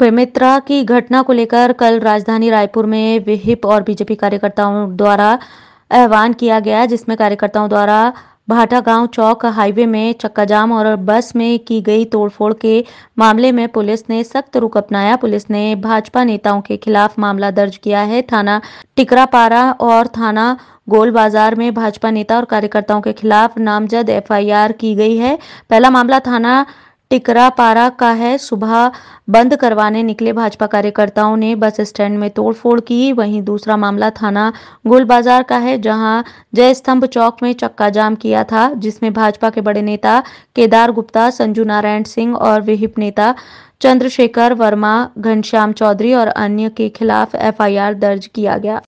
बेमित्रा की घटना को लेकर कल राजधानी रायपुर में विहिप और बीजेपी कार्यकर्ताओं द्वारा आह्वान किया गया जिसमें कार्यकर्ताओं द्वारा भाटा गांव चौक हाईवे में चक्काजाम और बस में की गई तोड़फोड़ के मामले में पुलिस ने सख्त रुख अपनाया पुलिस ने भाजपा नेताओं के खिलाफ मामला दर्ज किया है थाना टिकरापारा और थाना गोल बाजार में भाजपा नेता और कार्यकर्ताओं के खिलाफ नामजद एफआईआर की गई है पहला मामला थाना टिकरा पारा का है सुबह बंद करवाने निकले भाजपा कार्यकर्ताओं ने बस स्टैंड में तोड़फोड़ की वहीं दूसरा मामला थाना गुलबाजार का है जहां जय स्तंभ चौक में चक्का जाम किया था जिसमें भाजपा के बड़े नेता केदार गुप्ता संजू नारायण सिंह और विहिप नेता चंद्रशेखर वर्मा घनश्याम चौधरी और अन्य के खिलाफ एफआईआर दर्ज किया गया